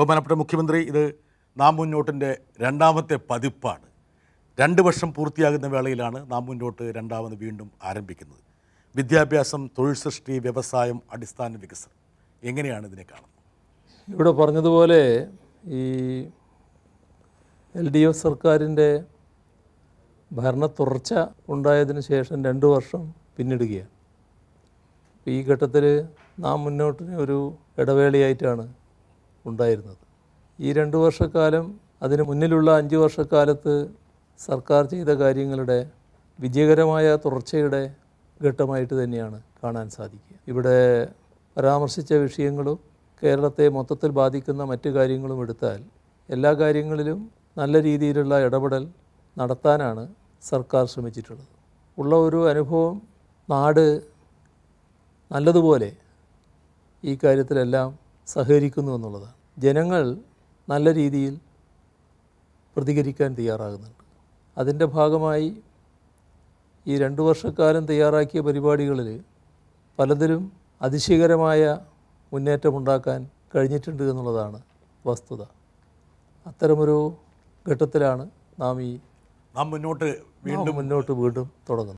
ബഹുമാനപ്പെട്ട മുഖ്യമന്ത്രി ഇത് നാം മുന്നോട്ടിൻ്റെ രണ്ടാമത്തെ പതിപ്പാണ് രണ്ട് വർഷം പൂർത്തിയാകുന്ന വേളയിലാണ് നാം മുന്നോട്ട് രണ്ടാമത് വീണ്ടും ആരംഭിക്കുന്നത് വിദ്യാഭ്യാസം തൊഴിൽ സൃഷ്ടി വ്യവസായം അടിസ്ഥാന വികസനം എങ്ങനെയാണ് ഇതിനെ കാണുന്നത് ഇവിടെ പറഞ്ഞതുപോലെ ഈ എൽ ഡി എഫ് സർക്കാരിൻ്റെ ഭരണ തുടർച്ച ഉണ്ടായതിനു ശേഷം രണ്ട് വർഷം പിന്നിടുകയാണ് ഈ ഘട്ടത്തിൽ നാം മുന്നോട്ടിന് ഒരു ഇടവേളയായിട്ടാണ് ഉണ്ടായിരുന്നത് ഈ രണ്ട് വർഷക്കാലം അതിന് മുന്നിലുള്ള അഞ്ച് വർഷക്കാലത്ത് സർക്കാർ ചെയ്ത കാര്യങ്ങളുടെ വിജയകരമായ തുടർച്ചയുടെ ഘട്ടമായിട്ട് തന്നെയാണ് കാണാൻ സാധിക്കുക ഇവിടെ പരാമർശിച്ച വിഷയങ്ങളും കേരളത്തെ മൊത്തത്തിൽ ബാധിക്കുന്ന മറ്റു കാര്യങ്ങളും എടുത്താൽ എല്ലാ കാര്യങ്ങളിലും നല്ല രീതിയിലുള്ള ഇടപെടൽ നടത്താനാണ് സർക്കാർ ശ്രമിച്ചിട്ടുള്ളത് ഉള്ള ഒരു അനുഭവം നാട് നല്ലതുപോലെ ഈ കാര്യത്തിലെല്ലാം സഹകരിക്കുന്നു എന്നുള്ളതാണ് ജനങ്ങൾ നല്ല രീതിയിൽ പ്രതികരിക്കാൻ തയ്യാറാകുന്നുണ്ട് അതിൻ്റെ ഭാഗമായി ഈ രണ്ട് വർഷക്കാലം തയ്യാറാക്കിയ പരിപാടികളിൽ പലതിലും അതിശയകരമായ മുന്നേറ്റമുണ്ടാക്കാൻ കഴിഞ്ഞിട്ടുണ്ട് എന്നുള്ളതാണ് വസ്തുത അത്തരമൊരു ഘട്ടത്തിലാണ് നാം ഈ നാം മുന്നോട്ട് വീണ്ടും മുന്നോട്ട് വീണ്ടും തുടങ്ങുന്നത്